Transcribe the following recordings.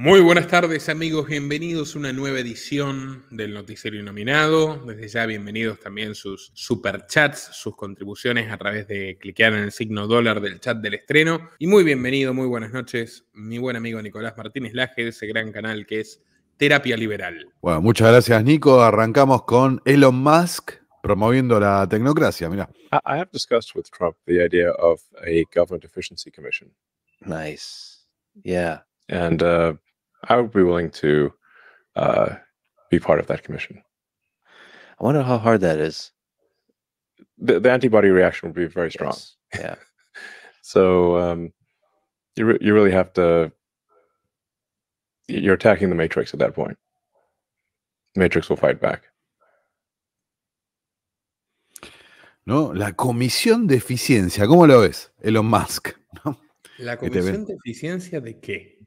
Muy buenas tardes amigos, bienvenidos a una nueva edición del Noticiero Nominado. Desde ya bienvenidos también sus superchats, sus contribuciones a través de cliquear en el signo dólar del chat del estreno. Y muy bienvenido, muy buenas noches, mi buen amigo Nicolás Martínez Laje de ese gran canal que es Terapia Liberal. Bueno, muchas gracias Nico. Arrancamos con Elon Musk promoviendo la tecnocracia, mira. I have discussed with Trump the idea of a government efficiency commission. Nice. Yeah. And uh, I would be willing to uh, be part of that commission. I wonder how hard that is. The, the antibody reaction would be very strong. Yes. Yeah. so um, you re you really have to. You're attacking the matrix at that point. The matrix will fight back. No, la comisión de eficiencia, ¿cómo lo ves, Elon Musk? ¿No? ¿La comisión de eficiencia de qué?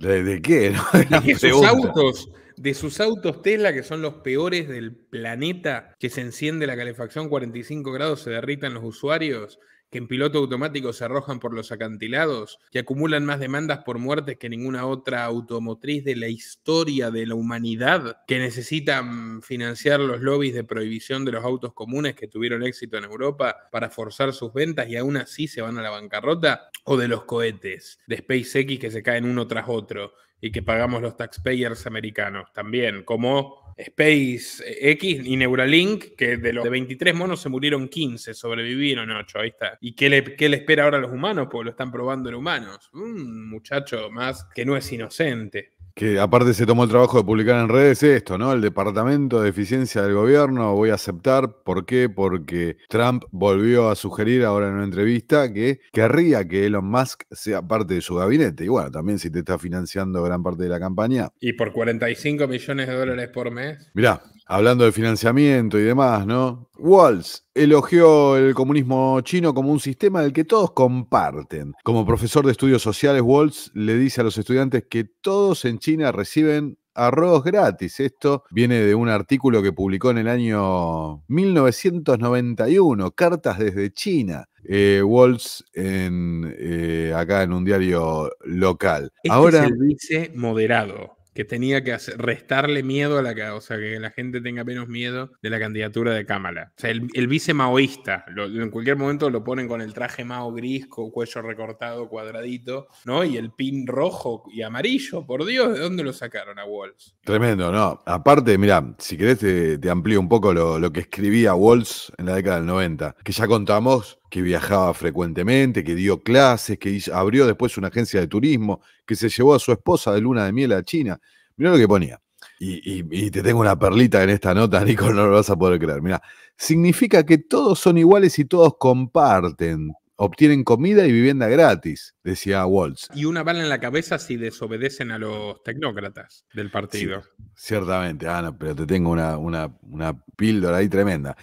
¿De, qué? sus autos, de sus autos Tesla, que son los peores del planeta, que se enciende la calefacción 45 grados, se derritan los usuarios que en piloto automático se arrojan por los acantilados, que acumulan más demandas por muertes que ninguna otra automotriz de la historia de la humanidad, que necesitan financiar los lobbies de prohibición de los autos comunes que tuvieron éxito en Europa para forzar sus ventas y aún así se van a la bancarrota, o de los cohetes de SpaceX que se caen uno tras otro y que pagamos los taxpayers americanos también, como SpaceX y Neuralink, que de los de 23 monos se murieron 15, sobrevivieron 8, ahí está. ¿Y qué le, qué le espera ahora a los humanos? Porque lo están probando en humanos. Un muchacho más que no es inocente. Que aparte se tomó el trabajo de publicar en redes esto, ¿no? El Departamento de Eficiencia del Gobierno, voy a aceptar. ¿Por qué? Porque Trump volvió a sugerir ahora en una entrevista que querría que Elon Musk sea parte de su gabinete. Y bueno, también si te está financiando gran parte de la campaña. Y por 45 millones de dólares por mes. Mirá, hablando de financiamiento y demás, ¿no? Waltz elogió el comunismo chino como un sistema del que todos comparten. Como profesor de estudios sociales, Waltz le dice a los estudiantes que todos en China reciben arroz gratis. Esto viene de un artículo que publicó en el año 1991, Cartas desde China. Eh, Waltz en, eh, acá en un diario local. Este Ahora, es moderado que tenía que restarle miedo a la o sea, que la gente tenga menos miedo de la candidatura de Kamala. O sea, el, el vice maoísta, en cualquier momento lo ponen con el traje mao gris, con cuello recortado, cuadradito, ¿no? Y el pin rojo y amarillo, por Dios, ¿de dónde lo sacaron a Walls? Tremendo, ¿no? Aparte, mira, si querés te, amplío un poco lo, lo que escribía Walls en la década del 90, que ya contamos que viajaba frecuentemente, que dio clases, que abrió después una agencia de turismo, que se llevó a su esposa de luna de miel a China. Mirá lo que ponía. Y, te tengo una perlita en esta nota, Nico, no lo vas a poder creer. Mira, significa que todos son iguales y todos comparten. Obtienen comida y vivienda gratis, decía Waltz. Y una bala en la cabeza si desobedecen a los tecnócratas del partido. ciertamente, Ana, ah, pero te tengo una, una, una píldora ahí tremenda.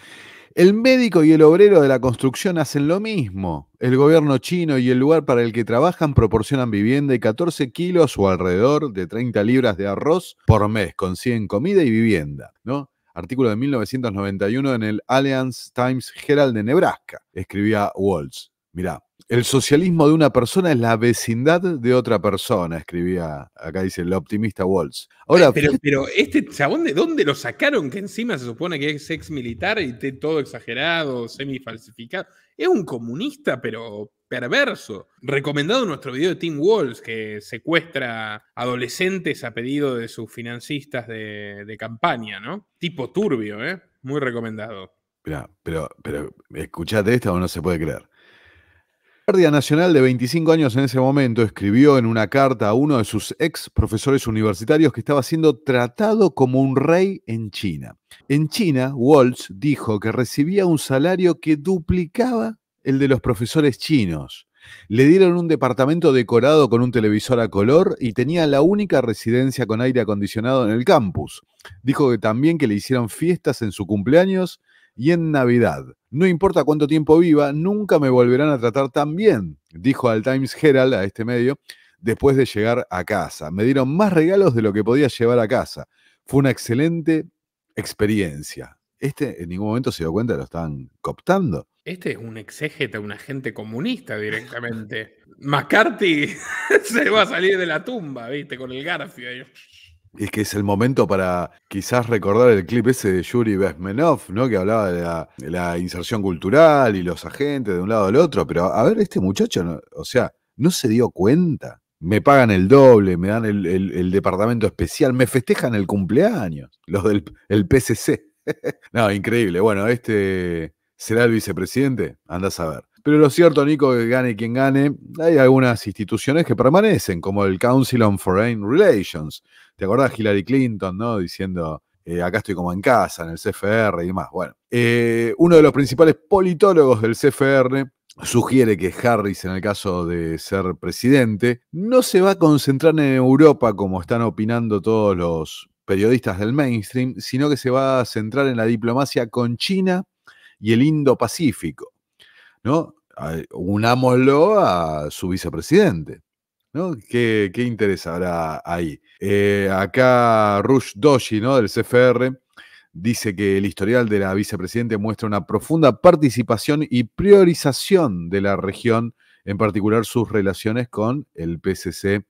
El médico y el obrero de la construcción hacen lo mismo. El gobierno chino y el lugar para el que trabajan proporcionan vivienda y 14 kilos o alrededor de 30 libras de arroz por mes. Consiguen comida y vivienda, ¿no? Artículo de 1991 en el Alliance Times Herald de Nebraska, escribía Waltz. Mirá, el socialismo de una persona es la vecindad de otra persona, escribía, acá dice el optimista Waltz. Ahora, pero, pero este chabón, ¿de dónde lo sacaron? Que encima se supone que es ex militar y todo exagerado, semi falsificado. Es un comunista, pero perverso. Recomendado nuestro video de Tim Walls, que secuestra adolescentes a pedido de sus financistas de, campaña, ¿no? Tipo turbio, ¿eh? Muy recomendado. Mirá, pero, pero escuchate esto o no se puede creer. Guardia Nacional de 25 años en ese momento escribió en una carta a uno de sus ex profesores universitarios que estaba siendo tratado como un rey en China. En China, Walsh dijo que recibía un salario que duplicaba el de los profesores chinos. Le dieron un departamento decorado con un televisor a color y tenía la única residencia con aire acondicionado en el campus. Dijo que también que le hicieron fiestas en su cumpleaños y en Navidad. No importa cuánto tiempo viva, nunca me volverán a tratar tan bien, dijo al Times Herald, a este medio, después de llegar a casa. Me dieron más regalos de lo que podía llevar a casa. Fue una excelente experiencia. Este en ningún momento se dio cuenta que lo estaban cooptando. Este es un exégeta, un agente comunista directamente. McCarthy se va a salir de la tumba, viste, con el garfio. Es que es el momento para quizás recordar el clip ese de Yuri Besmenov, ¿no? Que hablaba de la, inserción cultural y los agentes de un lado al otro. Pero a ver, este muchacho, o sea, no se dio cuenta. Me pagan el doble, me dan el, departamento especial, me festejan el cumpleaños, los del el PCC. no, increíble. Bueno, este será el vicepresidente, anda a saber. Pero lo cierto, Nico, que gane quien gane, hay algunas instituciones que permanecen, como el Council on Foreign Relations, ¿Te acordás Hillary Clinton, no? Diciendo, eh, acá estoy como en casa, en el CFR y más? Bueno, eh, uno de los principales politólogos del CFR sugiere que Harris, en el caso de ser presidente, no se va a concentrar en Europa como están opinando todos los periodistas del mainstream, sino que se va a centrar en la diplomacia con China y el Indo-Pacífico. ¿No? Unámoslo a su vicepresidente. ¿Qué, interés habrá ahí? Eh, acá Rush Doshi, ¿no? Del CFR, dice que el historial de la vicepresidente muestra una profunda participación y priorización de la región, en particular sus relaciones con el PCC,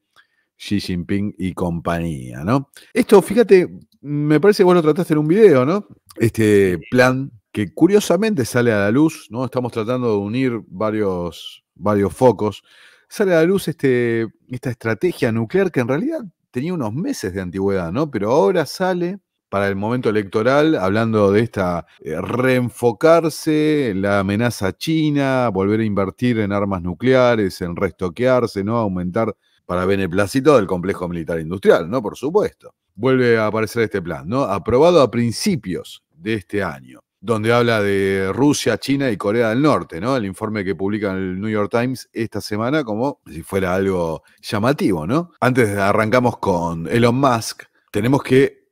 Xi Jinping y compañía, ¿no? Esto, fíjate, me parece que vos lo trataste en un video, ¿no? Este plan que curiosamente sale a la luz, ¿no? Estamos tratando de unir varios, varios focos sale a la luz este, esta estrategia nuclear que en realidad tenía unos meses de antigüedad, ¿no? Pero ahora sale para el momento electoral, hablando de esta eh, reenfocarse, la amenaza china, volver a invertir en armas nucleares, en restoquearse, ¿no? Aumentar para beneplácito del complejo militar industrial, ¿no? Por supuesto. Vuelve a aparecer este plan, ¿no? Aprobado a principios de este año donde habla de Rusia, China y Corea del Norte, ¿no? El informe que publica el New York Times esta semana como si fuera algo llamativo, ¿no? Antes arrancamos con Elon Musk, tenemos que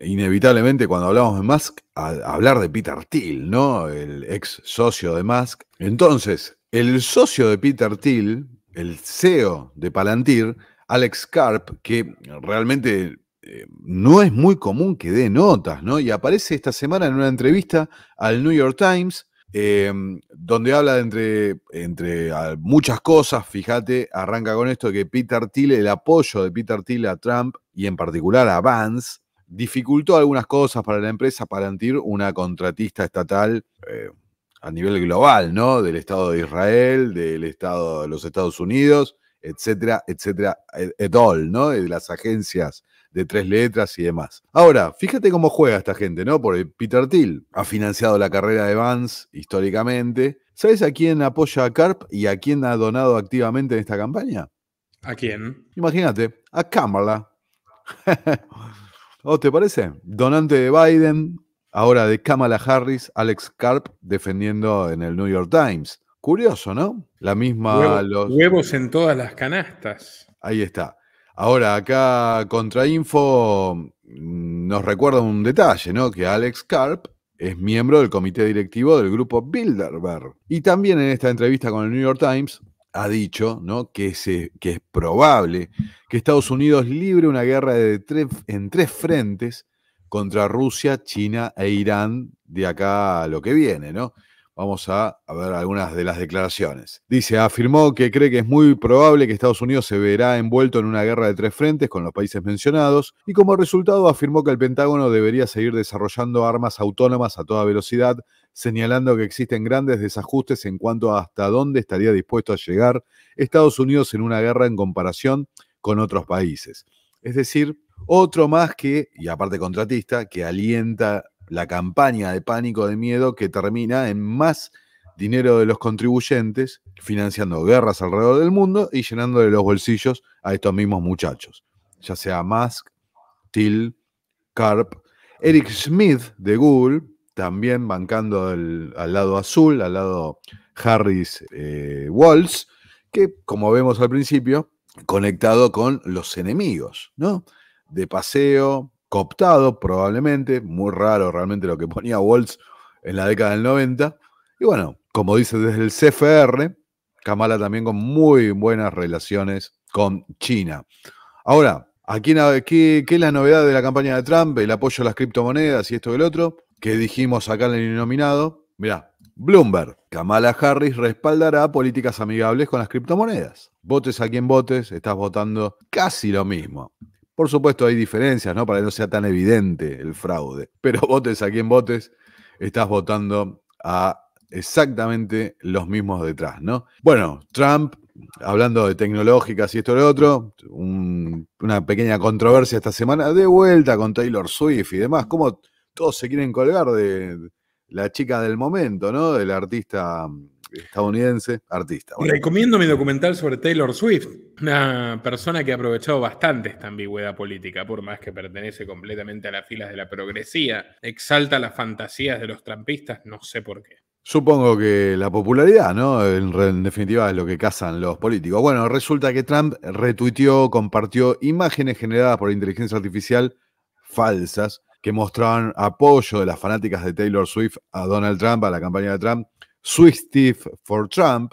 inevitablemente cuando hablamos de Musk hablar de Peter Thiel, ¿no? El ex socio de Musk. Entonces, el socio de Peter Thiel, el CEO de Palantir, Alex Karp, que realmente eh, no es muy común que dé notas, ¿no? Y aparece esta semana en una entrevista al New York Times, eh, donde habla de entre, entre muchas cosas, fíjate, arranca con esto, que Peter Thiel, el apoyo de Peter Thiel a Trump y en particular a Vance, dificultó algunas cosas para la empresa para antir una contratista estatal eh, a nivel global, ¿no? Del Estado de Israel, del Estado de los Estados Unidos, etcétera, etcétera, et, et al, ¿no? De las agencias de tres letras y demás. Ahora, fíjate cómo juega esta gente, ¿no? Porque Peter Thiel ha financiado la carrera de Vance históricamente. ¿Sabes a quién apoya a Carp y a quién ha donado activamente en esta campaña? ¿A quién? Imagínate, a Kamala. ¿O te parece? Donante de Biden, ahora de Kamala Harris, Alex Carp, defendiendo en el New York Times. Curioso, ¿no? La misma. los... Huevos en todas las canastas. Ahí está. Ahora, acá Contrainfo mm, nos recuerda un detalle, ¿no? Que Alex Karp es miembro del comité directivo del grupo Bilderberg. Y también en esta entrevista con el New York Times ha dicho ¿no? que, que es probable que Estados Unidos libre una guerra en tres frentes contra Rusia, China e Irán de acá a lo que viene, ¿no? Vamos a, ver algunas de las declaraciones. Dice, afirmó que cree que es muy probable que Estados Unidos se verá envuelto en una guerra de tres frentes con los países mencionados y como resultado afirmó que el Pentágono debería seguir desarrollando armas autónomas a toda velocidad, señalando que existen grandes desajustes en cuanto a hasta dónde estaría dispuesto a llegar Estados Unidos en una guerra en comparación con otros países. Es decir, otro más que, y aparte contratista, que alienta la campaña de pánico, de miedo, que termina en más dinero de los contribuyentes, financiando guerras alrededor del mundo y llenándole los bolsillos a estos mismos muchachos, ya sea Musk, Till, Carp, Eric Smith de Google, también bancando al lado azul, al lado Harris eh, Walls, que como vemos al principio, conectado con los enemigos, ¿no? De paseo, cooptado, probablemente, muy raro realmente lo que ponía Waltz en la década del 90. Y bueno, como dice desde el CFR, Kamala también con muy buenas relaciones con China. Ahora, aquí qué, qué, es la novedad de la campaña de Trump? El apoyo a las criptomonedas y esto y el otro, que dijimos acá en el nominado Mirá, Bloomberg, Kamala Harris respaldará políticas amigables con las criptomonedas. Votes a quien votes, estás votando casi lo mismo. Por supuesto, hay diferencias, ¿no? Para que no sea tan evidente el fraude. Pero votes a quien votes, estás votando a exactamente los mismos detrás, ¿no? Bueno, Trump, hablando de tecnológicas y esto y lo otro, una pequeña controversia esta semana, de vuelta con Taylor Swift y demás, como todos se quieren colgar de la chica del momento, ¿no? Del artista estadounidense, artista. Recomiendo mi documental sobre Taylor Swift, una persona que ha aprovechado bastante esta ambigüedad política, por más que pertenece completamente a las filas de la progresía, exalta las fantasías de los trampistas, no sé por qué. Supongo que la popularidad, ¿no? En, en, definitiva es lo que cazan los políticos. Bueno, resulta que Trump retuiteó, compartió imágenes generadas por inteligencia artificial falsas que mostraban apoyo de las fanáticas de Taylor Swift a Donald Trump, a la campaña de Trump, Steve for Trump.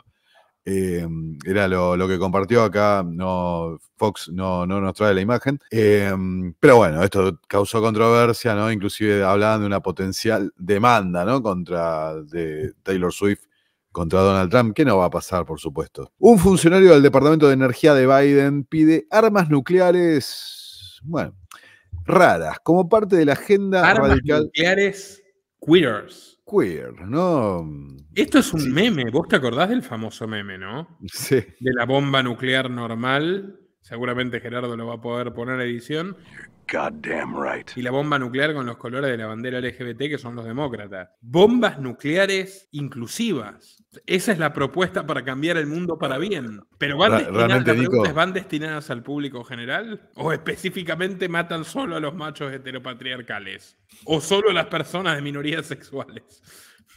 Em, era lo, que compartió acá, no, Fox no, no nos trae la imagen. Em, pero bueno, esto causó controversia, ¿no? Inclusive hablaban de una potencial demanda, ¿no? Contra de Taylor Swift contra Donald Trump, que no va a pasar, por supuesto. Un funcionario del Departamento de Energía de Biden pide armas nucleares, bueno, raras, como parte de la agenda armas Nucleares queers queer, ¿no? Esto es un meme, vos te acordás del famoso meme, ¿no? Sí. De la bomba nuclear normal, seguramente Gerardo lo va a poder poner a edición, right. Y la bomba nuclear con los colores de la bandera LGBT que son los demócratas. Bombas nucleares inclusivas. Esa es la propuesta para cambiar el mundo para bien. Pero ¿van destinadas al público general o específicamente matan solo a los machos heteropatriarcales o solo a las personas de minorías sexuales.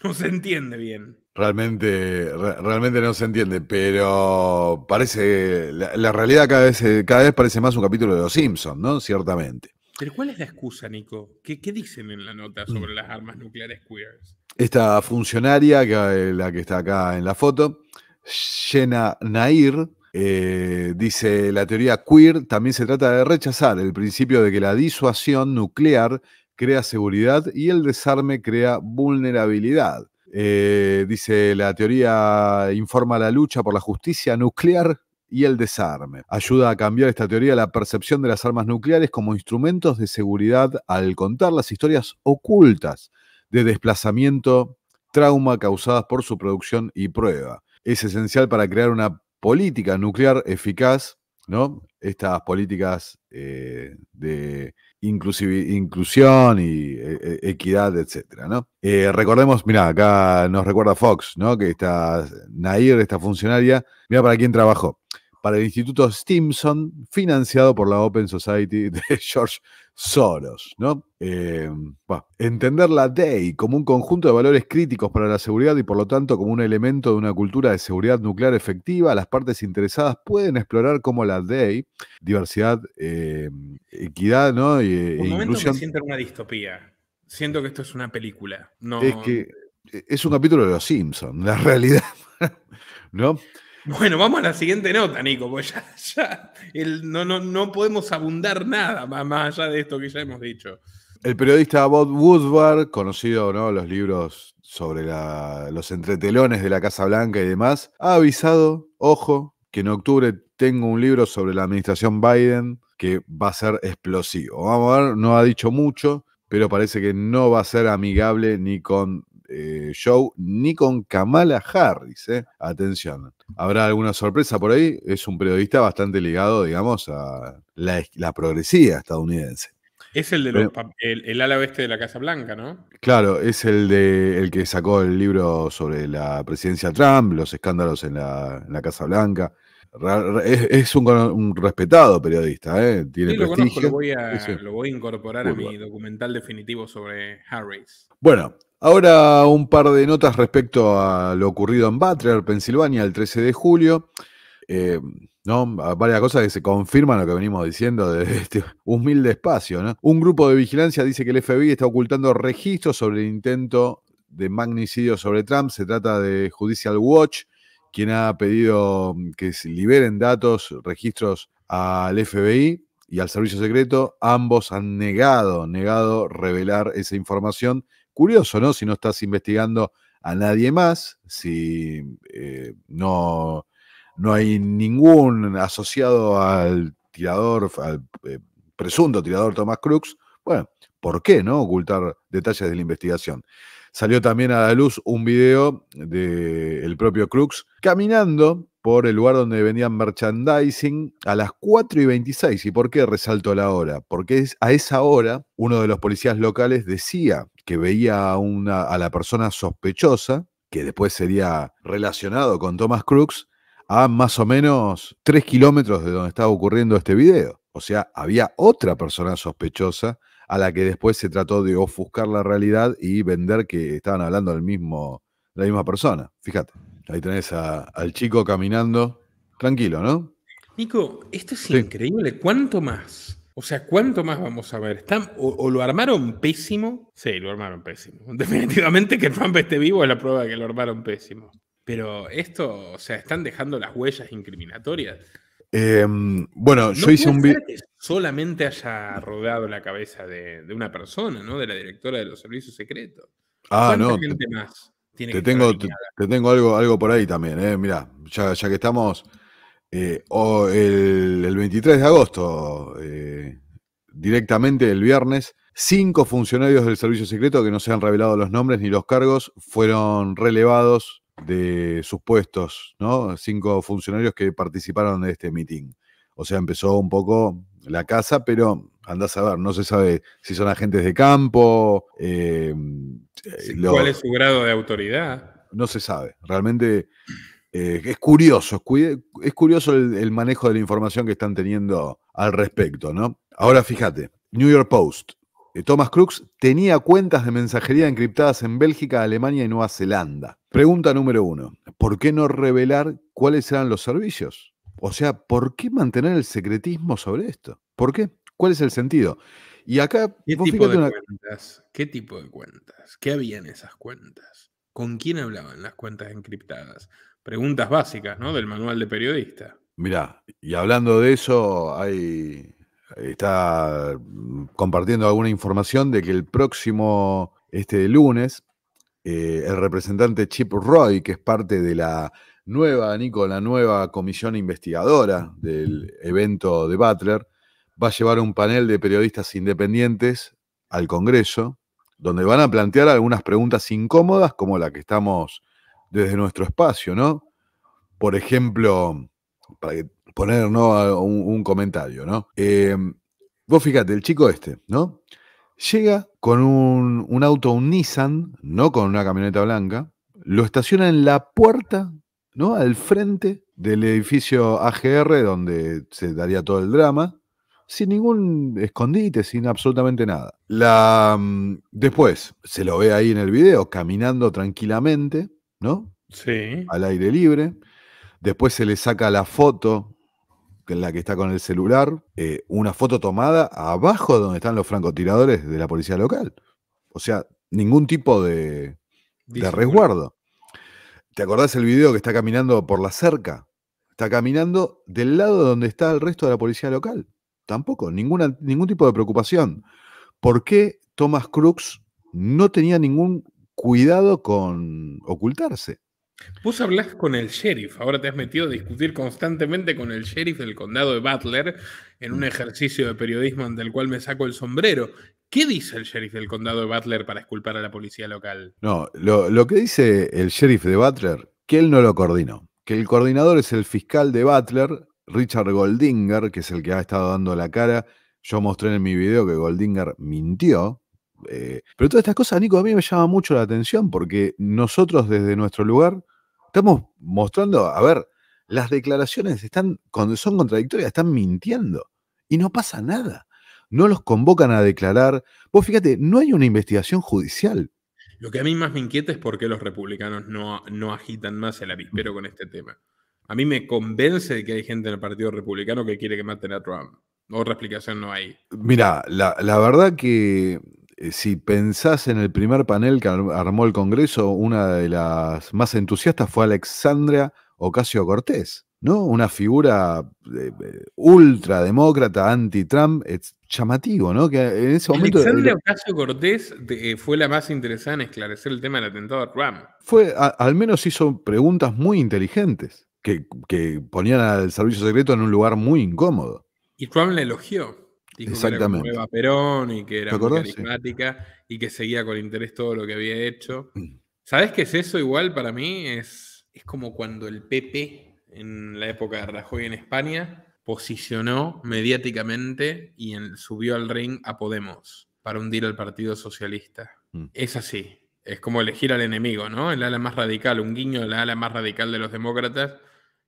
No se entiende bien. Realmente, realmente no se entiende, pero parece. La, realidad cada vez, eh, cada vez parece más un capítulo de Los Simpsons, ¿no? Ciertamente. ¿Pero cuál es la excusa, Nico? ¿Qué, dicen en la nota mm. sobre las armas nucleares queers? Esta funcionaria, eh, la que está acá en la foto, Shena Nair, eh, dice la teoría queer también se trata de rechazar el principio de que la disuasión nuclear crea seguridad y el desarme crea vulnerabilidad. Eh, dice, la teoría informa la lucha por la justicia nuclear y el desarme. Ayuda a cambiar esta teoría la percepción de las armas nucleares como instrumentos de seguridad al contar las historias ocultas de desplazamiento, trauma causadas por su producción y prueba. Es esencial para crear una política nuclear eficaz, ¿no? Estas políticas eh, de inclusión y e, e, equidad, etcétera, ¿no? Eh, recordemos, mira, acá nos recuerda Fox, ¿no? Que está Nair, esta funcionaria, mira para quién trabajó para el Instituto Stimson, financiado por la Open Society de George Soros. ¿no? Eh, entender la DEI como un conjunto de valores críticos para la seguridad y por lo tanto como un elemento de una cultura de seguridad nuclear efectiva, las partes interesadas pueden explorar cómo la DEI, diversidad, eh, equidad ¿no? y, e momento inclusión... me siento una distopía. Siento que esto es una película. No... Es que eh, es un capítulo de Los Simpsons, la realidad. ¿No? Bueno, vamos a la siguiente nota, Nico, porque ya, ya no, no, no podemos abundar nada más allá de esto que ya hemos dicho. El periodista Bob Woodward, conocido ¿no? los libros sobre los entretelones de la Casa Blanca y demás, ha avisado, ojo, que en octubre tengo un libro sobre la administración Biden que va a ser explosivo. Vamos a ver, no ha dicho mucho, pero parece que no va a ser amigable ni con eh, show ni con Kamala Harris. Eh. Atención, ¿habrá alguna sorpresa por ahí? Es un periodista bastante ligado, digamos, a la, progresía estadounidense. Es el de los, el, el, ala oeste de la Casa Blanca, ¿no? Claro, es el de el que sacó el libro sobre la presidencia Trump, los escándalos en la Casa Blanca. Es, un, respetado periodista, ¿eh? tiene prestigio. lo, voy a, incorporar a mi documental definitivo sobre Harris. Bueno, ahora un par de notas respecto a lo ocurrido en Butler, Pensilvania, el 13 de julio. Eh, ¿no? Varias cosas que se confirman lo que venimos diciendo de este humilde espacio. Un grupo de vigilancia dice que el FBI está ocultando registros sobre el intento de magnicidio sobre Trump. Se trata de Judicial Watch quien ha pedido mm, que se liberen datos, registros al FBI y al servicio secreto. Ambos han negado, negado revelar esa información. Curioso, ¿no? Si no estás investigando a nadie más, si eh, no, no hay ningún asociado al tirador, al eh, presunto tirador Tomás Crux, bueno, ¿por qué no ocultar detalles de la investigación? Salió también a la luz un video del propio Crux caminando por el lugar donde vendían merchandising a las 4 y 26. ¿Y por qué resalto la hora? Porque a esa hora uno de los policías locales decía que veía a, una, a la persona sospechosa, que después sería relacionado con Thomas Crux, a más o menos 3 kilómetros de donde estaba ocurriendo este video. O sea, había otra persona sospechosa a la que después se trató de ofuscar la realidad y vender que estaban hablando del mismo, de la misma persona. Fíjate, ahí tenés al chico caminando tranquilo, ¿no? Nico, esto es increíble. ¿Cuánto más? O sea, ¿cuánto más vamos a ver? ¿Están, o, lo armaron pésimo? Sí, lo armaron pésimo. Definitivamente que el Trump esté vivo es la prueba de que lo armaron pésimo. Pero esto, o sea, están dejando las huellas incriminatorias. Em, bueno, yo hice un video solamente haya rodado la cabeza de, una persona, ¿no? De la directora de los servicios secretos. Ah, no. Gente más tiene te, que tengo, te, tengo algo, algo por ahí también, ¿eh? Mirá, ya, que estamos. Eh, el, 23 de agosto, eh, directamente el viernes, cinco funcionarios del servicio secreto que no se han revelado los nombres ni los cargos fueron relevados de sus puestos, ¿no? Cinco funcionarios que participaron de este meeting. O sea, empezó un poco la casa, pero andás a ver, no se sabe si son agentes de campo. Eh, ¿Cuál es su grado de autoridad? No se sabe. Realmente eh, es curioso, es curioso el, manejo de la información que están teniendo al respecto, ¿no? Ahora fíjate, New York Post. Eh, Thomas Crux tenía cuentas de mensajería encriptadas en Bélgica, Alemania y Nueva Zelanda. Pregunta número uno, ¿por qué no revelar cuáles eran los servicios? O sea, ¿por qué mantener el secretismo sobre esto? ¿Por qué? ¿Cuál es el sentido? Y acá... ¿Qué tipo de cuentas? ¿Qué tipo había en esas cuentas? ¿Con quién hablaban las cuentas encriptadas? Preguntas básicas, ¿no? Del manual de periodista. Mirá, y hablando de eso, hay, está mm, compartiendo alguna información de que el próximo, este lunes, eh, el representante Chip Roy, que es parte de la nueva, Nico, la nueva comisión investigadora del evento de Butler, va a llevar un panel de periodistas independientes al Congreso, donde van a plantear algunas preguntas incómodas como la que estamos desde nuestro espacio, ¿no? Por ejemplo, para poner un, comentario, ¿no? Em, vos fíjate, el chico este, ¿no? Llega con un, un, auto, un Nissan, no con una camioneta blanca, lo estaciona en la puerta ¿no? Al frente del edificio AGR, donde se daría todo el drama, sin ningún escondite, sin absolutamente nada. Mm, después, se lo ve ahí en el video, caminando tranquilamente, ¿no? Sí. Al aire libre. Después se le saca la foto en la que está con el celular, eh, una foto tomada abajo donde están los francotiradores de la policía local. O sea, ningún tipo de resguardo. ¿Te acordás el video que está caminando por la cerca? Está caminando del lado donde está el resto de la policía local. Tampoco, ninguna, ningún tipo de preocupación. ¿Por qué Thomas Crooks no tenía ningún cuidado con ocultarse? Vos hablás con el sheriff, ahora te has metido a discutir constantemente con el sheriff del condado de Butler en un mm. ejercicio de periodismo ante el cual me saco el sombrero. ¿Qué dice el sheriff del condado de Butler para esculpar a la policía local? No, lo, lo que dice el sheriff de Butler, que él no lo coordinó, que el coordinador es el fiscal de Butler, Richard Goldinger, que es el que ha estado dando la cara. Yo mostré en mi video que Goldinger mintió, eh, pero todas estas cosas, Nico, a mí me llama mucho la atención porque nosotros desde nuestro lugar estamos mostrando, a ver, las declaraciones están, son contradictorias, están mintiendo y no pasa nada. No los convocan a declarar. Vos fíjate, no hay una investigación judicial. Lo que a mí más me inquieta es por qué los republicanos no, no agitan más el avispero con este tema. A mí me convence de que hay gente en el Partido Republicano que quiere que maten a Trump. Otra explicación no hay. Mira, la, la verdad que eh, si pensás en el primer panel que armó el Congreso, una de las más entusiastas fue Alexandria Ocasio Cortés, ¿no? Una figura eh, eh, ultrademócrata, anti-Trump, es llamativo, ¿no? Que en ese momento. Alexandria Ocasio Cortés fue la más interesada en esclarecer el tema del atentado a Trump. Fue, al menos hizo preguntas muy inteligentes que, que ponían al servicio secreto en un lugar muy incómodo. Y Trump la elogió. Dijo Exactamente. Que era Perón y que era carismática y que seguía con interés todo lo que había hecho. Mm. ¿Sabes qué es eso? Igual para mí es, es como cuando el PP, en la época de Rajoy en España, posicionó mediáticamente y subió al ring a Podemos para hundir al Partido Socialista. Mm. Es así. Es como elegir al enemigo, ¿no? El ala más radical, un guiño la ala más radical de los demócratas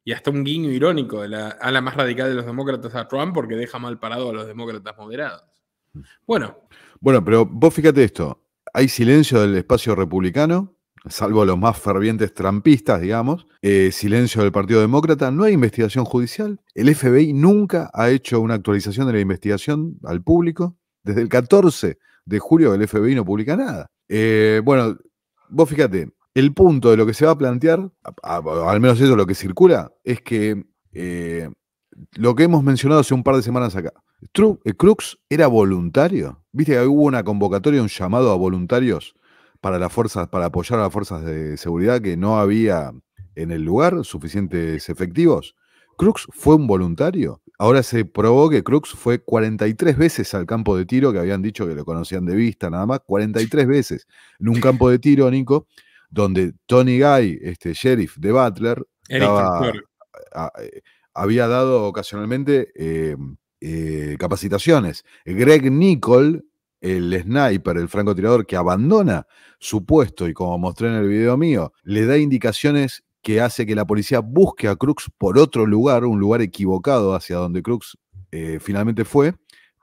y hasta un guiño irónico de la más radical de los demócratas a Trump porque deja mal parado a los demócratas moderados. Mm. Bueno. Bueno, pero vos fíjate esto, hay silencio del espacio republicano, salvo los más fervientes trampistas, digamos, eh, silencio del Partido Demócrata, no hay investigación judicial, el FBI nunca ha hecho una actualización de la investigación al público, desde el 14 de julio el FBI no publica nada. Eh, bueno, vos fíjate, el punto de lo que se va a plantear, al menos eso es lo que circula, es que eh, lo que hemos mencionado hace un par de semanas acá, eh, Crux era voluntario. Viste que hubo una convocatoria, un llamado a voluntarios para las fuerzas, para apoyar a las fuerzas de seguridad que no había en el lugar suficientes efectivos. Crux fue un voluntario. Ahora se probó que Crux fue 43 veces al campo de tiro, que habían dicho que lo conocían de vista nada más, 43 veces en un campo de tiro, Nico, donde Tony Guy, este sheriff de Butler, había dado ocasionalmente em, eh, capacitaciones. Greg Nicol, el sniper, el francotirador que abandona su puesto y como mostré en el video mío, le da indicaciones que hace que la policía busque a Crux por otro lugar, un lugar equivocado hacia donde Crux eh, finalmente fue,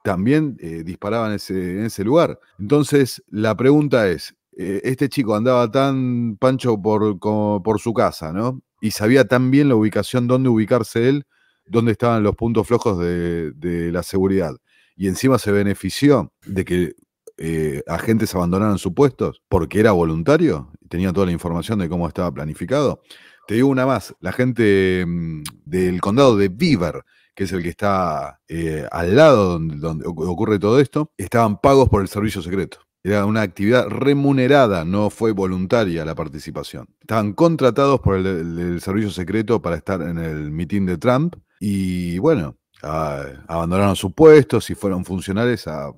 también eh, disparaban en ese lugar. Entonces, la pregunta es, eh, este chico andaba tan pancho por, por su casa, ¿no? Y sabía tan bien la ubicación, dónde ubicarse él, dónde estaban los puntos flojos de, la seguridad. Y encima se benefició de que eh, agentes abandonaran sus puestos porque era voluntario, tenía toda la información de cómo estaba planificado. Te digo una más, la gente mm, del condado de Beaver, que es el que está eh, al lado donde, ocurre todo esto, estaban pagos por el servicio secreto. Era una actividad remunerada, no fue voluntaria la participación. Estaban contratados por el, servicio secreto para estar en el mitin de Trump y bueno, abandonaron sus puestos y fueron funcionales a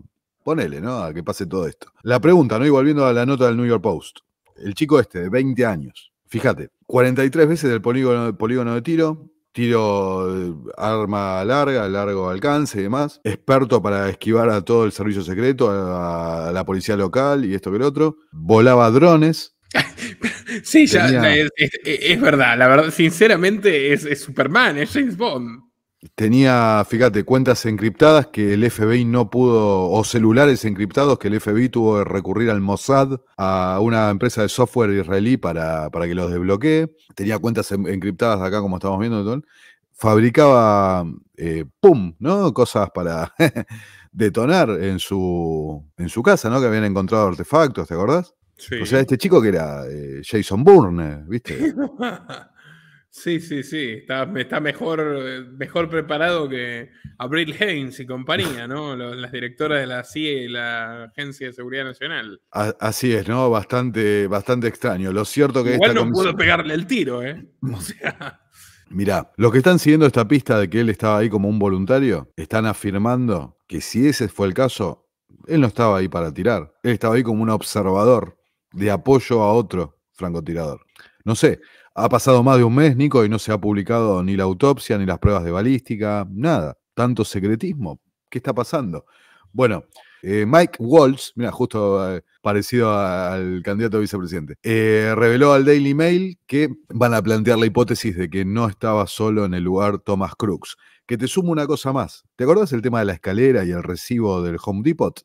ponerle, ¿no? A que pase todo esto. La pregunta, ¿no? Y volviendo a la nota del New York Post. El chico este, de 20 años, fíjate, 43 veces del polígono, polígono de tiro, tiro arma larga, largo alcance y demás, experto para esquivar a todo el servicio secreto, a, la policía local y esto que el otro, volaba drones. sí, ya, es, verdad, la verdad, sinceramente es Superman, es James Bond tenía, fíjate, cuentas encriptadas que el FBI no pudo, o celulares encriptados que el FBI tuvo que recurrir al Mossad, a una empresa de software israelí para, para que los desbloquee. Tenía cuentas encriptadas acá, como estamos viendo, fabricaba, eh, ¡pum!, ¿no? Cosas para detonar en su, en su casa, ¿no? Que habían encontrado artefactos, ¿te acordás? O sea, este chico que era eh, Jason Bourne, ¿viste? Sí, sí, sí. Está, mejor, mejor preparado que Abril Haynes y compañía, ¿no? Las directoras de la CIA y la Agencia de Seguridad Nacional. Así es, ¿no? Bastante, bastante extraño. Lo cierto que. Igual no pudo pegarle el tiro, ¿eh? O sea. Mirá, los que están siguiendo esta pista de que él estaba ahí como un voluntario, están afirmando que si ese fue el caso, él no estaba ahí para tirar. Él estaba ahí como un observador de apoyo a otro francotirador. No sé, ha pasado más de un mes, Nico, y no se ha publicado ni la autopsia, ni las pruebas de balística, nada. Tanto secretismo. ¿Qué está pasando? Bueno, eh, Mike Walsh, mira, justo eh, parecido al candidato a vicepresidente, eh, reveló al Daily Mail que van a plantear la hipótesis de que no estaba solo en el lugar Thomas Crooks. Que te sumo una cosa más. ¿Te acordás el tema de la escalera y el recibo del Home Depot?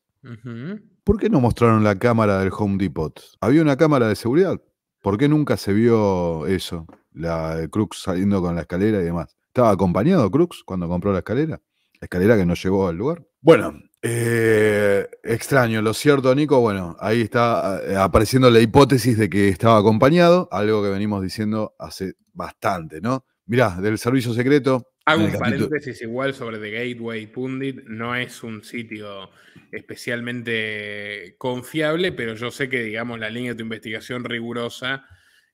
¿Por qué no mostraron la cámara del Home Depot? Había una cámara de seguridad. ¿Por qué nunca se vio eso? La Crux saliendo con la escalera y demás. ¿Estaba acompañado Crux cuando compró la escalera? La escalera que nos llevó al lugar. Bueno, eh, extraño, lo cierto, Nico. Bueno, ahí está eh, apareciendo la hipótesis de que estaba acompañado, algo que venimos diciendo hace bastante, ¿no? Mirá, del servicio secreto, Hago un paréntesis igual sobre The Gateway Pundit. No es un sitio especialmente confiable, pero yo sé que, digamos, la línea de tu investigación rigurosa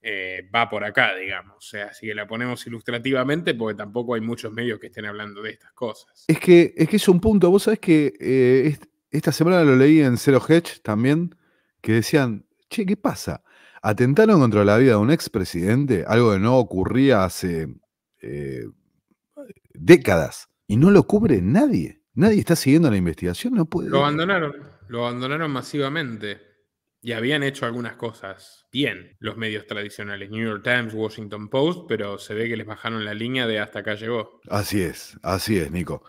eh, va por acá, digamos. O sea, así que la ponemos ilustrativamente porque tampoco hay muchos medios que estén hablando de estas cosas. Es que es, que es un punto. Vos sabés que eh, esta semana lo leí en Zero Hedge también, que decían, che, ¿qué pasa? ¿Atentaron contra la vida de un expresidente? Algo que no ocurría hace... Eh, décadas y no lo cubre nadie. Nadie está siguiendo la investigación, no puede. Lo abandonaron, lo abandonaron masivamente. Y habían hecho algunas cosas bien los medios tradicionales, New York Times, Washington Post, pero se ve que les bajaron la línea de hasta acá llegó. Así es, así es, Nico.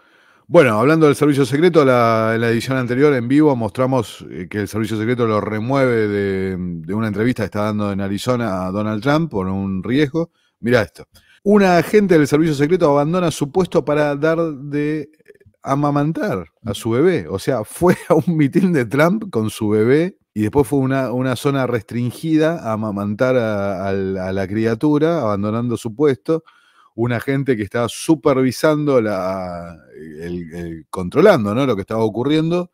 Bueno, hablando del servicio secreto, la, en la edición anterior en vivo mostramos eh, que el servicio secreto lo remueve de, una entrevista que está dando en Arizona a Donald Trump por un riesgo. Mira esto. Una agente del servicio secreto abandona su puesto para dar de amamantar a su bebé. O sea, fue a un mitin de Trump con su bebé y después fue una, una zona restringida a amamantar a, la criatura, abandonando su puesto. Una agente que estaba supervisando, la, controlando ¿no? lo que estaba ocurriendo,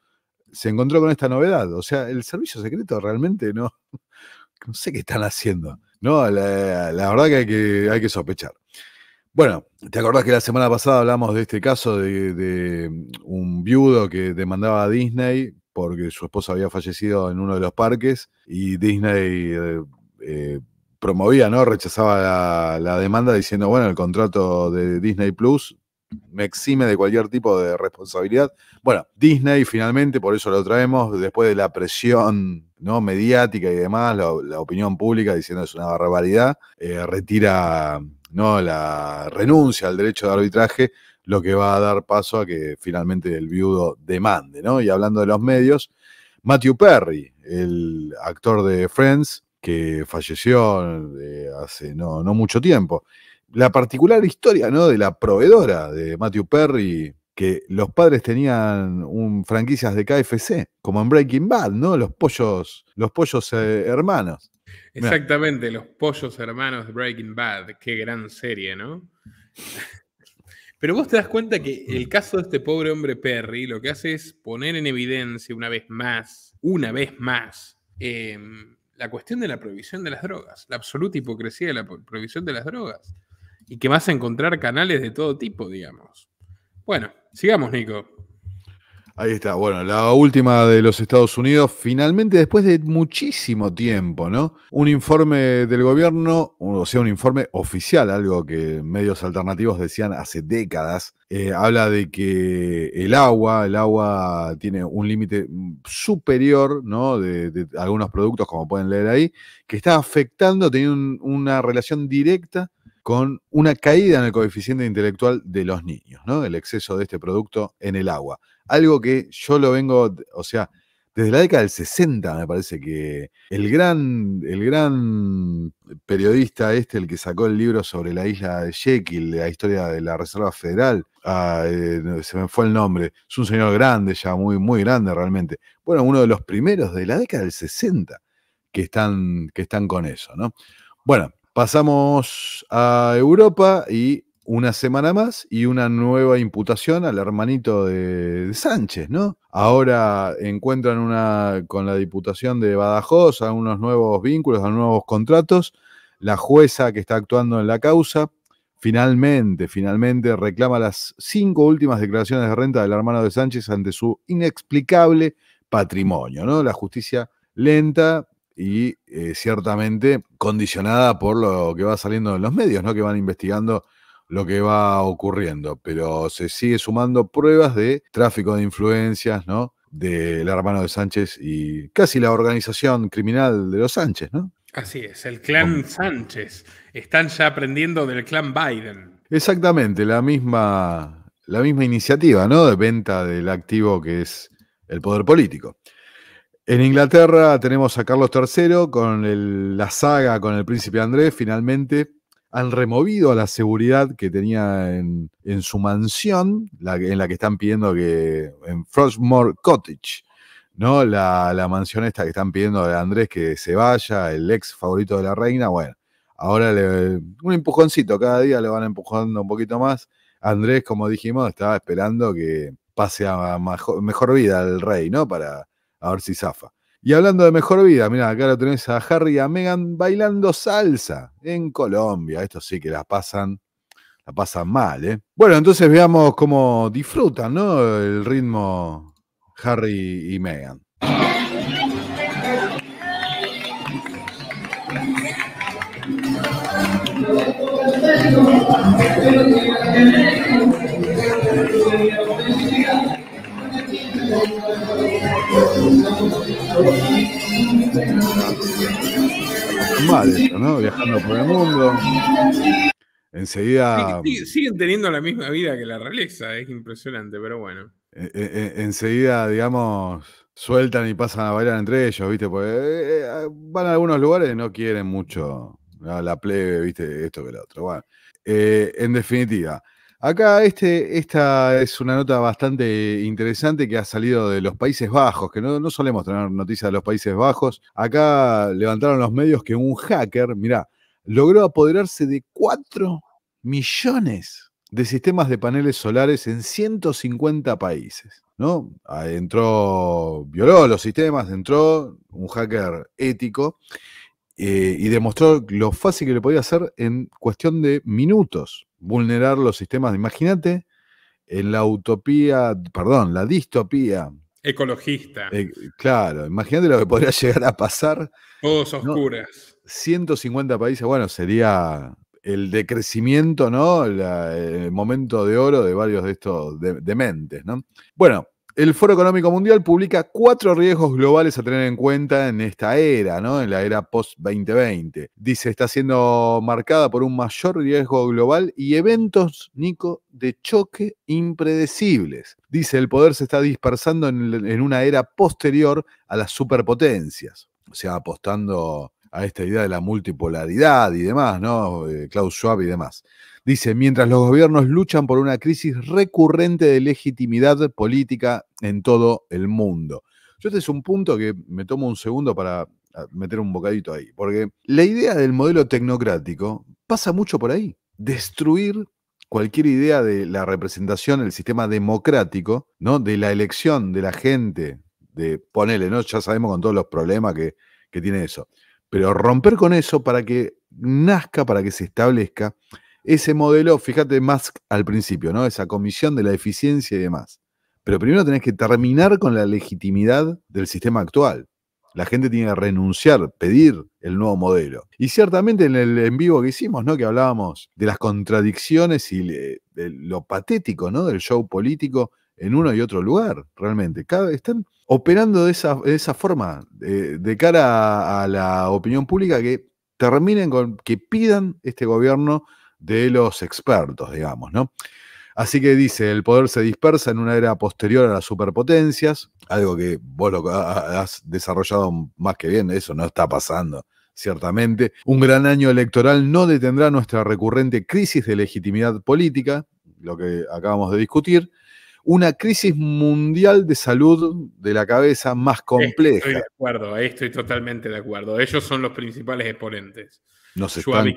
se encontró con esta novedad. O sea, el servicio secreto realmente no, no sé qué están haciendo. No, la, verdad que hay que sospechar. Bueno, ¿te acordás que la semana pasada hablamos de este caso de, un viudo que demandaba a Disney porque su esposa había fallecido en uno de los parques y Disney eh, eh, promovía, ¿no? Rechazaba la, demanda diciendo, bueno, el contrato de Disney Plus me exime de cualquier tipo de responsabilidad. Bueno, Disney finalmente, por eso lo traemos, después de la presión ¿no? mediática y demás, la, opinión pública diciendo es una barbaridad, eh, retira ¿no? La renuncia al derecho de arbitraje, lo que va a dar paso a que finalmente el viudo demande, ¿no? Y hablando de los medios, Matthew Perry, el actor de Friends, que falleció eh, hace no, mucho tiempo. La particular historia, De la proveedora de Matthew Perry, que los padres tenían un, franquicias de KFC, como en Breaking Bad, ¿no? Los pollos, los pollos eh, hermanos. Exactamente, los pollos hermanos de Breaking Bad, qué gran serie, ¿no? Pero vos te das cuenta que el caso de este pobre hombre Perry lo que hace es poner en evidencia una vez más, una vez más, em, la cuestión de la prohibición de las drogas, la absoluta hipocresía de la prohibición de las drogas, y que vas a encontrar canales de todo tipo, digamos. Bueno, sigamos, Nico. Ahí está, bueno, la última de los Estados Unidos, finalmente después de muchísimo tiempo, ¿no? Un informe del gobierno, o sea, un informe oficial, algo que medios alternativos decían hace décadas, eh, habla de que el agua, el agua tiene un límite superior, ¿no? De, algunos productos, como pueden leer ahí, que está afectando, tiene una relación directa con una caída en el coeficiente intelectual de los niños, ¿no? El exceso de este producto en el agua algo que yo lo vengo, o sea, desde la década del 60 me parece que el gran, el gran periodista este, el que sacó el libro sobre la isla de Jekyll, la historia de la Reserva Federal, ah, eh, se me fue el nombre, es un señor grande ya, muy, muy grande realmente. Bueno, uno de los primeros de la década del 60 que están, que están con eso, ¿no? Bueno, pasamos a Europa y una semana más y una nueva imputación al hermanito de, Sánchez, ¿no? Ahora encuentran una con la Diputación de Badajoz a unos nuevos vínculos, a nuevos contratos. La jueza que está actuando en la causa finalmente, finalmente reclama las cinco últimas declaraciones de renta del hermano de Sánchez ante su inexplicable patrimonio, ¿no? La justicia lenta, y eh, ciertamente condicionada por lo que va saliendo en los medios, ¿no? Que van investigando lo que va ocurriendo, pero se sigue sumando pruebas de tráfico de influencias, ¿no? Del hermano de Sánchez y casi la organización criminal de los Sánchez, ¿no? Así es, el clan Sánchez. Están ya aprendiendo del clan Biden. Exactamente, la misma, la misma iniciativa, ¿no? De venta del activo que es el poder político. En Inglaterra tenemos a Carlos III con la saga con el príncipe Andrés, finalmente han removido la seguridad que tenía en, su mansión, en la que están pidiendo que, en Frostmore Cottage, ¿no? La, la mansión esta que están pidiendo a Andrés que se vaya, el ex favorito de la reina, bueno, ahora le, un empujoncito, cada día le van empujando un poquito más. Andrés, como dijimos, estaba esperando que pase a mejor, vida al rey, ¿no? Para ver si zafa. Y hablando de mejor vida, mira, acá lo tenés a Harry y a Megan bailando salsa en Colombia. Esto sí que la pasan, la pasan mal, ¿eh? Bueno, entonces veamos cómo disfrutan, ¿no? El ritmo Harry y Megan. Mal ¿no? Viajando por el mundo. Enseguida. siguen teniendo la misma vida que la realeza, es impresionante, pero bueno. Eh, eh, eh, enseguida, digamos, sueltan y pasan a bailar entre ellos, ¿viste? Porque van a algunos lugares y no quieren mucho la, la plebe, ¿viste? Esto que lo otro. Bueno, en definitiva, Acá este, esta es una nota bastante interesante que ha salido de los Países Bajos, que no, solemos tener noticias de los Países Bajos. Acá levantaron los medios que un hacker, mirá, logró apoderarse de 4 millones de sistemas de paneles solares en 150 países. ¿no? Ah, entró, violó los sistemas, entró un hacker ético eh, y demostró lo fácil que le podía hacer en cuestión de minutos vulnerar los sistemas. Imagínate en la utopía, perdón, la distopía. Ecologista. Eh, claro, imagínate lo que podría llegar a pasar. Todos oscuras. 150 países, bueno, sería el decrecimiento, ¿no? el momento de oro de varios de estos dementes, ¿no? Bueno, el Foro Económico Mundial publica cuatro riesgos globales a tener en cuenta en esta era, ¿no? En la era post-2020. Dice, está siendo marcada por un mayor riesgo global y eventos, Nico, de choque impredecibles. Dice, el poder se está dispersando en, en una era posterior a las superpotencias. O sea, apostando a esta idea de la multipolaridad y demás, ¿no? Eh, Klaus Schwab y demás. Dice, mientras los gobiernos luchan por una crisis recurrente de legitimidad política en todo el mundo. Yo este es un punto que me tomo un segundo para ah, meter un bocadito ahí, porque la idea del modelo tecnocrático pasa mucho por ahí. Destruir cualquier idea de la representación, el sistema democrático, ¿no? De la elección de la gente, de ponerle, ¿no? Ya sabemos con todos los problemas que, que tiene eso. Pero romper con eso para que nazca, para que se establezca ese modelo, fíjate más al principio, ¿no? Esa comisión de la eficiencia y demás. Pero primero tenés que terminar con la legitimidad del sistema actual. La gente tiene que renunciar, pedir el nuevo modelo. Y ciertamente en el en vivo que hicimos, ¿no? Que hablábamos de las contradicciones y de lo patético, ¿no? Del show político en uno y otro lugar, realmente. Cada, están operando de esa, esa forma, de, cara a, a la opinión pública, que terminen con, que pidan este gobierno de los expertos, digamos, ¿no? Así que dice, el poder se dispersa en una era posterior a las superpotencias, algo que vos lo has desarrollado más que bien, eso no está pasando, ciertamente. Un gran año electoral no detendrá nuestra recurrente crisis de legitimidad política, lo que acabamos de discutir. Una crisis mundial de salud de la cabeza más compleja. Estoy de acuerdo, estoy totalmente de acuerdo. Ellos son los principales exponentes. Nos están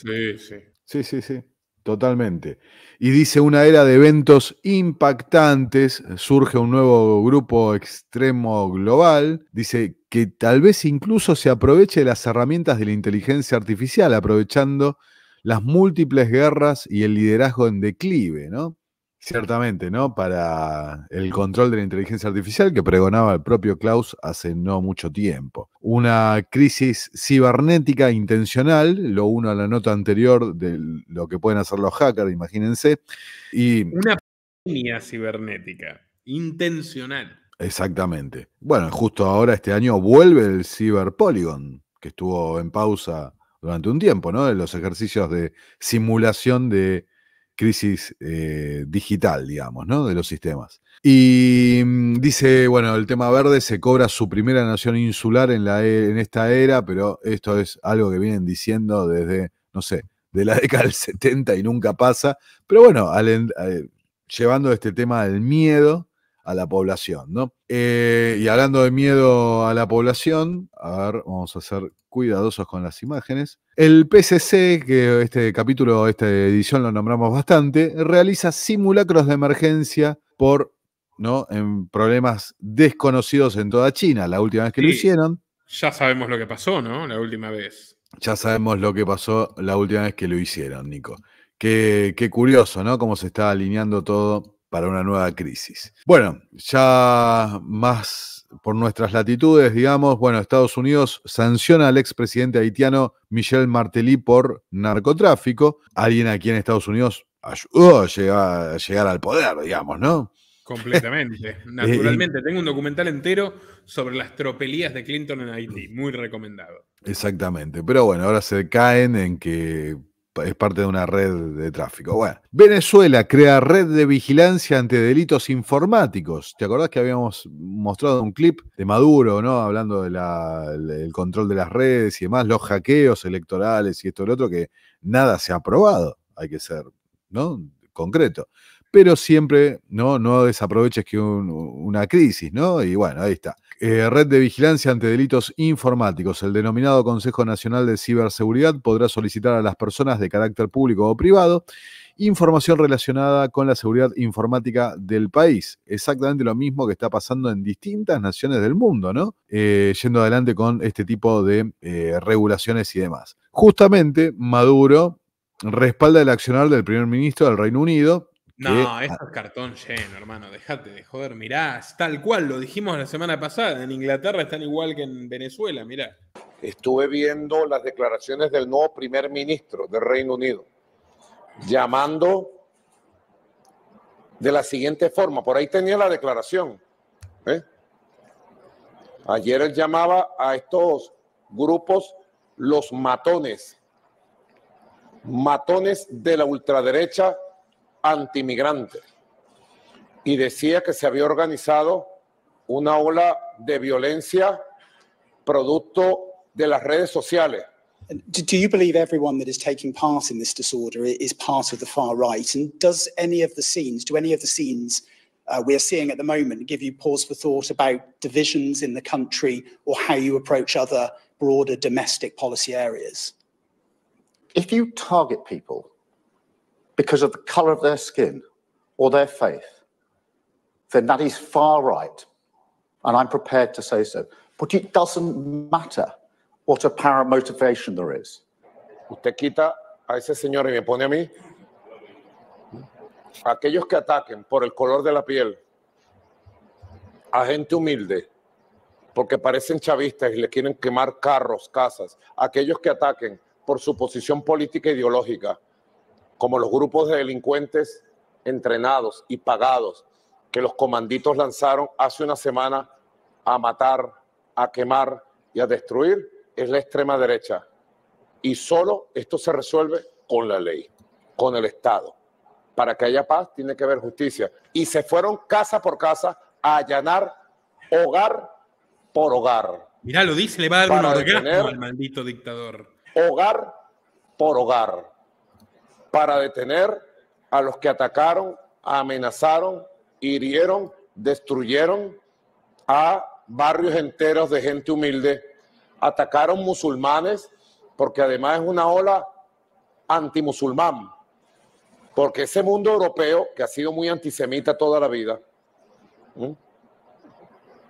Sí, sí. Sí, sí, sí. Totalmente. Y dice una era de eventos impactantes, surge un nuevo grupo extremo global, dice que tal vez incluso se aproveche las herramientas de la inteligencia artificial, aprovechando las múltiples guerras y el liderazgo en declive, ¿no? Ciertamente, ¿no? Para el control de la inteligencia artificial que pregonaba el propio Klaus hace no mucho tiempo. Una crisis cibernética intencional, lo uno a la nota anterior de lo que pueden hacer los hackers, imagínense. Y Una pandemia cibernética, intencional. Exactamente. Bueno, justo ahora este año vuelve el Cyberpolygon, que estuvo en pausa durante un tiempo, ¿no? En los ejercicios de simulación de crisis eh, digital, digamos, ¿no? De los sistemas. Y mm, dice, bueno, el tema verde se cobra su primera nación insular en, la, e, en esta era, pero esto es algo que vienen diciendo desde, no sé, de la década del 70 y nunca pasa. Pero bueno, eh, llevando este tema del miedo, a la población, ¿no? Eh, y hablando de miedo a la población, a ver, vamos a ser cuidadosos con las imágenes. El PCC, que este capítulo, esta edición lo nombramos bastante, realiza simulacros de emergencia por, ¿no? En problemas desconocidos en toda China, la última vez que lo hicieron. Ya sabemos lo que pasó, ¿no? La última vez. Ya sabemos lo que pasó la última vez que lo hicieron, Nico. Qué, qué curioso, ¿no? Cómo se está alineando todo para una nueva crisis. Bueno, ya más por nuestras latitudes, digamos, bueno, Estados Unidos sanciona al expresidente haitiano Michel Martelly por narcotráfico, alguien aquí en Estados Unidos ayudó a llegar, a llegar al poder, digamos, ¿no? Completamente, eh, naturalmente. Eh, tengo un eh, documental entero sobre las tropelías de Clinton en Haití, mm. muy recomendado. Exactamente, pero bueno, ahora se caen en que es parte de una red de tráfico. Bueno, Venezuela crea red de vigilancia ante delitos informáticos. ¿Te acordás que habíamos mostrado un clip de Maduro, ¿no? Hablando del el control de las redes y demás, los hackeos electorales y esto y lo otro, que nada se ha aprobado, hay que ser, ¿no? Concreto pero siempre no, no desaproveches que una crisis, ¿no? Y bueno, ahí está. Eh, red de Vigilancia ante Delitos Informáticos. El denominado Consejo Nacional de Ciberseguridad podrá solicitar a las personas de carácter público o privado información relacionada con la seguridad informática del país. Exactamente lo mismo que está pasando en distintas naciones del mundo, ¿no? Eh, yendo adelante con este tipo de eh, regulaciones y demás. Justamente Maduro respalda el accionar del primer ministro del Reino Unido, no, eso es cartón lleno, hermano. Dejate de joder. Mirá, tal cual lo dijimos la semana pasada. En Inglaterra están igual que en Venezuela, mirá. Estuve viendo las declaraciones del nuevo primer ministro del Reino Unido, llamando de la siguiente forma. Por ahí tenía la declaración. ¿eh? Ayer él llamaba a estos grupos los matones, matones de la ultraderecha antimigrante y decía que se había organizado una ola de violencia producto de las redes sociales. Do you believe everyone that is taking part in this disorder is part of the far right? And does any of the scenes, do any of the scenes uh, we're seeing at the moment give you pause for thought about divisions in the country or how you approach other broader domestic policy areas? If you target people because of the color of their skin or their faith, then that is far right. And I'm prepared to say so. But it doesn't matter what apparent motivation there is. Usted quita a ese señor y me pone a mí. Aquellos que ataquen por el color de la piel a gente humilde, porque parecen chavistas y le quieren quemar carros, casas, aquellos que ataquen por su posición política e ideológica, como los grupos de delincuentes entrenados y pagados que los comanditos lanzaron hace una semana a matar, a quemar y a destruir, es la extrema derecha. Y solo esto se resuelve con la ley, con el Estado. Para que haya paz tiene que haber justicia. Y se fueron casa por casa a allanar hogar por hogar. Mirá, lo dice, le va a dar un al maldito dictador. Hogar por hogar para detener a los que atacaron, amenazaron, hirieron, destruyeron a barrios enteros de gente humilde, atacaron musulmanes, porque además es una ola antimusulmán, porque ese mundo europeo, que ha sido muy antisemita toda la vida,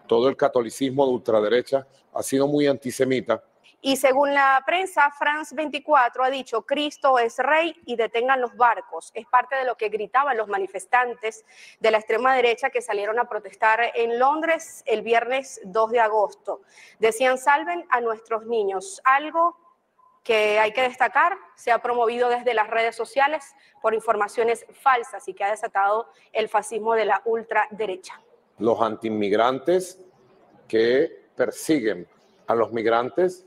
todo el catolicismo de ultraderecha ha sido muy antisemita, y según la prensa, France 24 ha dicho, Cristo es rey y detengan los barcos. Es parte de lo que gritaban los manifestantes de la extrema derecha que salieron a protestar en Londres el viernes 2 de agosto. Decían, salven a nuestros niños. Algo que hay que destacar, se ha promovido desde las redes sociales por informaciones falsas y que ha desatado el fascismo de la ultraderecha. Los antiinmigrantes que persiguen a los migrantes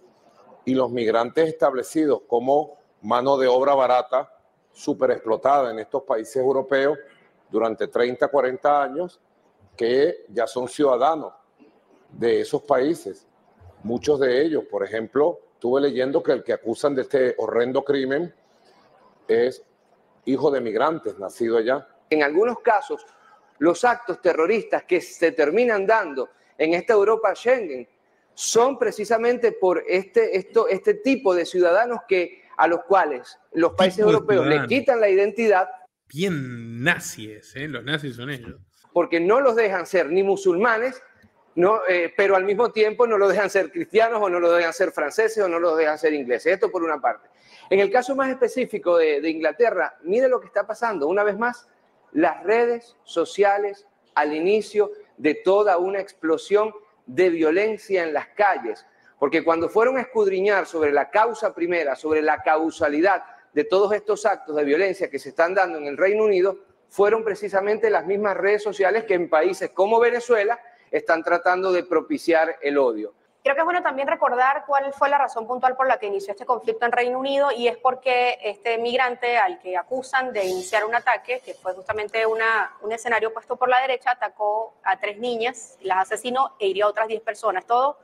y los migrantes establecidos como mano de obra barata, superexplotada en estos países europeos durante 30, 40 años, que ya son ciudadanos de esos países. Muchos de ellos, por ejemplo, estuve leyendo que el que acusan de este horrendo crimen es hijo de migrantes, nacido allá. En algunos casos, los actos terroristas que se terminan dando en esta Europa Schengen son precisamente por este, esto, este tipo de ciudadanos que, a los cuales los países europeos le quitan la identidad. Bien nazis, ¿eh? los nazis son ellos. Porque no los dejan ser ni musulmanes, no, eh, pero al mismo tiempo no los dejan ser cristianos o no los dejan ser franceses o no los dejan ser ingleses. Esto por una parte. En el caso más específico de, de Inglaterra, mire lo que está pasando. Una vez más, las redes sociales al inicio de toda una explosión de violencia en las calles, porque cuando fueron a escudriñar sobre la causa primera, sobre la causalidad de todos estos actos de violencia que se están dando en el Reino Unido, fueron precisamente las mismas redes sociales que en países como Venezuela están tratando de propiciar el odio. Creo que es bueno también recordar cuál fue la razón puntual por la que inició este conflicto en Reino Unido y es porque este migrante al que acusan de iniciar un ataque, que fue justamente una, un escenario puesto por la derecha, atacó a tres niñas, las asesinó e hirió a otras diez personas. Todo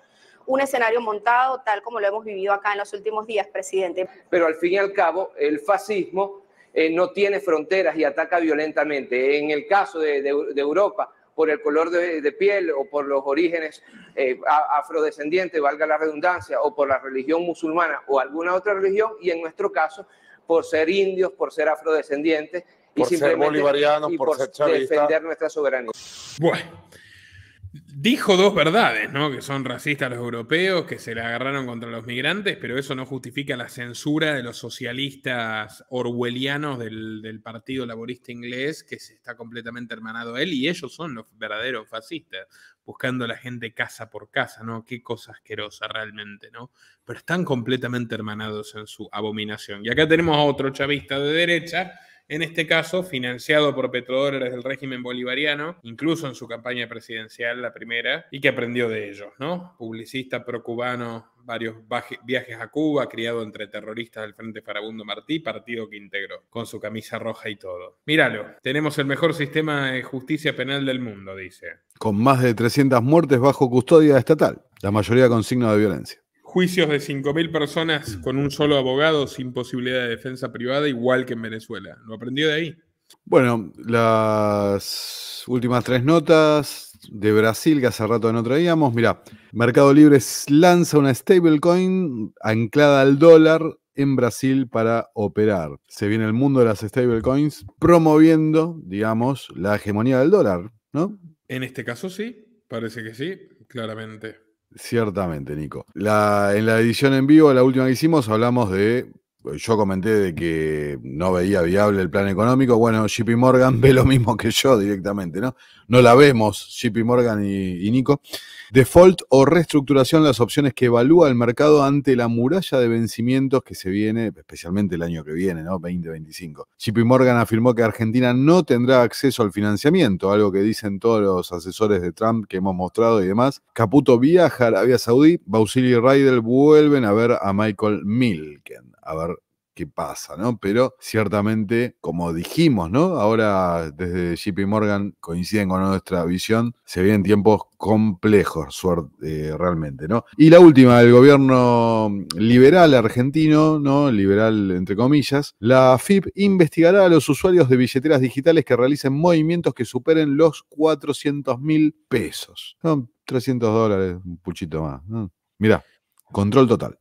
un escenario montado tal como lo hemos vivido acá en los últimos días, presidente. Pero al fin y al cabo, el fascismo eh, no tiene fronteras y ataca violentamente. En el caso de Europa, por el color de, piel o por los orígenes eh, afrodescendientes, valga la redundancia, o por la religión musulmana o alguna otra religión, y en nuestro caso, por ser indios, por ser afrodescendientes y simplemente por, defender nuestra soberanía. Bueno dijo dos verdades, ¿no? Que son racistas los europeos, que se le agarraron contra los migrantes, pero eso no justifica la censura de los socialistas orwellianos del, Partido Laborista Inglés, que se está completamente hermanado él, y ellos son los verdaderos fascistas, buscando a la gente casa por casa, ¿no? Qué cosa asquerosa realmente, ¿no? Pero están completamente hermanados en su abominación. Y acá tenemos a otro chavista de derecha en este caso financiado por petrodólares del régimen bolivariano, incluso en su campaña presidencial, la primera, y que aprendió de ellos, ¿no? Publicista procubano varios viajes a Cuba, criado entre terroristas del Frente Farabundo Martí, partido que integró, con su camisa roja y todo. Míralo, tenemos el mejor sistema de justicia penal del mundo, dice. Con más de 300 muertes bajo custodia estatal, la mayoría con signo de violencia juicios de 5.000 personas mm. con un solo abogado sin posibilidad de defensa privada, igual que en Venezuela. ¿Lo aprendió de ahí? Bueno, las últimas tres notas de Brasil que hace rato no traíamos. Mirá, Mercado Libre lanza una stablecoin anclada al dólar en Brasil para operar. Se viene el mundo de las stablecoins promoviendo, digamos, la hegemonía del dólar, ¿no? En este caso sí, parece que sí, claramente. Ciertamente, Nico. La, en la edición en vivo, la última que hicimos, hablamos de yo comenté de que no veía viable el plan económico. Bueno, JP Morgan ve lo mismo que yo directamente, ¿no? No la vemos, JP Morgan y, Nico. Default o reestructuración, las opciones que evalúa el mercado ante la muralla de vencimientos que se viene, especialmente el año que viene, ¿no? 2025. JP Morgan afirmó que Argentina no tendrá acceso al financiamiento, algo que dicen todos los asesores de Trump que hemos mostrado y demás. Caputo viaja a Arabia Saudí, Bausili y Raidel vuelven a ver a Michael Milken a ver qué pasa, ¿no? Pero ciertamente, como dijimos, ¿no? Ahora desde JP Morgan coinciden con nuestra visión, se vienen tiempos complejos, eh, realmente, ¿no? Y la última, del gobierno liberal argentino, ¿no? Liberal entre comillas, la FIP investigará a los usuarios de billeteras digitales que realicen movimientos que superen los 400 mil pesos, Son 300 dólares, un puchito más, ¿no? Mirá, control total.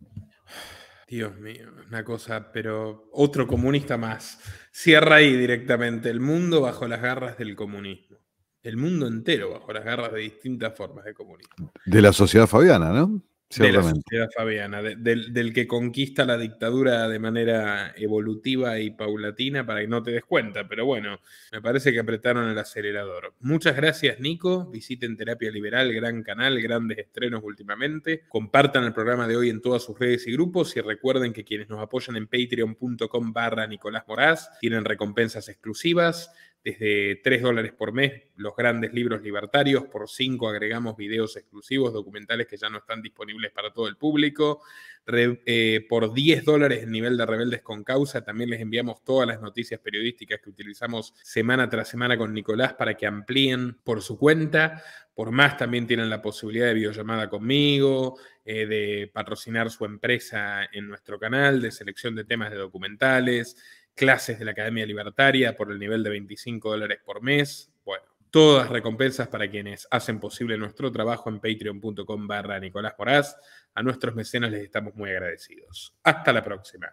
Dios mío, una cosa, pero otro comunista más. Cierra ahí directamente el mundo bajo las garras del comunismo. El mundo entero bajo las garras de distintas formas de comunismo. De la sociedad fabiana, ¿no? de la fabiana, del, del, que conquista la dictadura de manera evolutiva y paulatina para que no te des cuenta. Pero bueno, me parece que apretaron el acelerador. Muchas gracias, Nico. Visiten Terapia Liberal, gran canal, grandes estrenos últimamente. Compartan el programa de hoy en todas sus redes y grupos y recuerden que quienes nos apoyan en patreon.com barra Nicolás Moraz tienen recompensas exclusivas desde 3 dólares por mes los grandes libros libertarios, por 5 agregamos videos exclusivos, documentales que ya no están disponibles para todo el público, eh, por 10 dólares el nivel de Rebeldes con Causa, también les enviamos todas las noticias periodísticas que utilizamos semana tras semana con Nicolás para que amplíen por su cuenta, por más también tienen la posibilidad de videollamada conmigo, eh, de patrocinar su empresa en nuestro canal, de selección de temas de documentales clases de la Academia Libertaria por el nivel de 25 dólares por mes. Bueno, todas recompensas para quienes hacen posible nuestro trabajo en patreon.com barra Nicolás Moraz. A nuestros mecenas les estamos muy agradecidos. Hasta la próxima.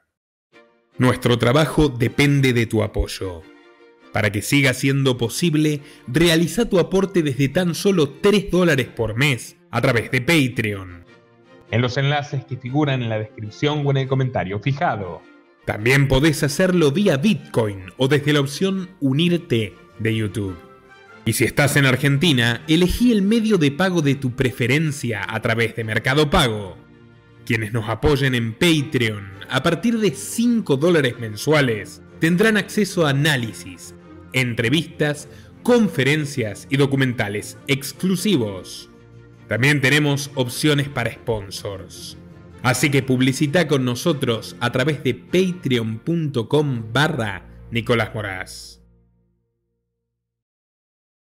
Nuestro trabajo depende de tu apoyo. Para que siga siendo posible, realiza tu aporte desde tan solo 3 dólares por mes a través de Patreon. En los enlaces que figuran en la descripción o en el comentario fijado. También podés hacerlo vía Bitcoin o desde la opción Unirte de YouTube. Y si estás en Argentina, elegí el medio de pago de tu preferencia a través de Mercado Pago. Quienes nos apoyen en Patreon a partir de 5 dólares mensuales tendrán acceso a análisis, entrevistas, conferencias y documentales exclusivos. También tenemos opciones para sponsors. Así que publicita con nosotros a través de patreon.com barra Nicolás Moraz.